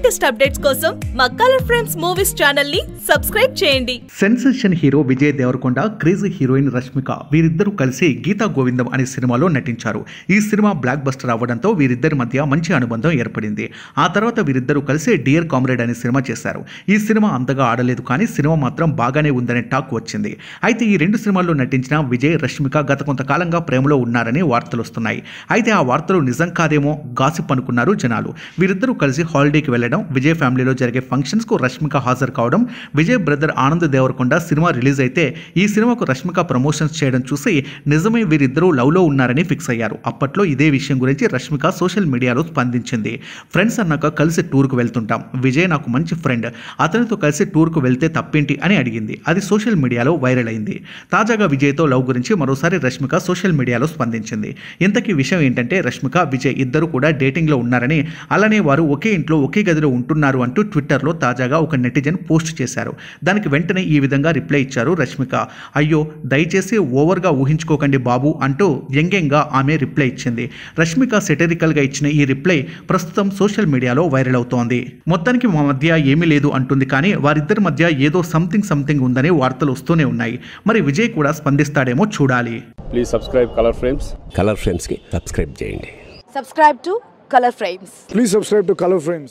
latest updates కోసం మా Color Frames movies channel ని సబ్స్క్రైబ్ చేయండి sensation hero Vijay Deverakonda crazy heroine Rashmika వీరిద్దరూ కలిసి గీతా గోవిందం అనే సినిమాలో నటించారు ఈ సినిమా బ్లాక్ బస్టర్ అవ్వడంతో వీరిద్దరి మధ్య మంచి అనుబంధం ఏర్పడింది ఆ తర్వాత వీరిద్దరూ కలిసి డియర్ కామ్రేడ్ అనే సినిమా చేశారు ఈ సినిమా అంతగా ఆడలేదు కానీ సినిమా మాత్రం బాగానే ఉందనే టాక్ వచ్చింది అయితే ఈ రెండు సినిమాల్లో నటించిన విజయ్ రష్మిక గత కొంతకాలంగా ప్రేమలో ఉన్నారని వార్తలు వస్తున్నాయి అయితే ఆ వార్తలు నిజం కాదేమో గాసిప్ అనుకున్నారు జనాలు వీరిద్దరూ కలిసి హాలిడేకి వెళ్ళడం చేరడం విజయ్ ఫ్యామిలీలో జరిగే ఫంక్షన్స్కు రష్మిక హాజరు కావడం విజయ్ బ్రదర్ ఆనంద్ దేవరకొండ సినిమా రిలీజ్ అయితే ఈ సినిమాకు రష్మిక ప్రమోషన్స్ చేయడం చూసి నిజమే వీరిద్దరూ లవ్లో ఉన్నారని ఫిక్స్ అయ్యారు అప్పట్లో ఇదే విషయం గురించి రష్మిక సోషల్ మీడియాలో స్పందించింది ఫ్రెండ్స్ అన్నాక కలిసి టూర్కు వెళ్తుంటాం విజయ్ నాకు మంచి ఫ్రెండ్ అతనితో కలిసి టూర్కు వెళ్తే తప్పేంటి అని అడిగింది అది సోషల్ మీడియాలో వైరల్ అయింది తాజాగా విజయ్తో లవ్ గురించి మరోసారి రష్మిక సోషల్ మీడియాలో స్పందించింది ఇంతకీ విషయం ఏంటంటే రష్మిక విజయ్ ఇద్దరు కూడా డేటింగ్లో ఉన్నారని అలానే వారు ఒకే ఇంట్లో ఒకే గది గదిలో ఉంటున్నారు అంటూ ట్విట్టర్లో తాజాగా ఒక నెటిజన్ పోస్ట్ చేశారు దానికి వెంటనే ఈ విధంగా రిప్లై ఇచ్చారు రష్మిక అయ్యో దయచేసి ఓవర్గా ఊహించుకోకండి బాబు అంటూ వ్యంగ్యంగా ఆమె రిప్లై ఇచ్చింది రష్మిక సెటరికల్గా ఇచ్చిన ఈ రిప్లై ప్రస్తుతం సోషల్ మీడియాలో వైరల్ అవుతోంది మొత్తానికి మా మధ్య ఏమీ లేదు అంటుంది కానీ వారిద్దరి మధ్య ఏదో సంథింగ్ సంథింగ్ ఉందని వార్తలు వస్తూనే ఉన్నాయి మరి విజయ్ కూడా స్పందిస్తాడేమో చూడాలి please subscribe Color Frames Color ఫ్రేమ్స్కి సబ్స్క్రైబ్ చేయండి subscribe to Color Frames please subscribe to Color frames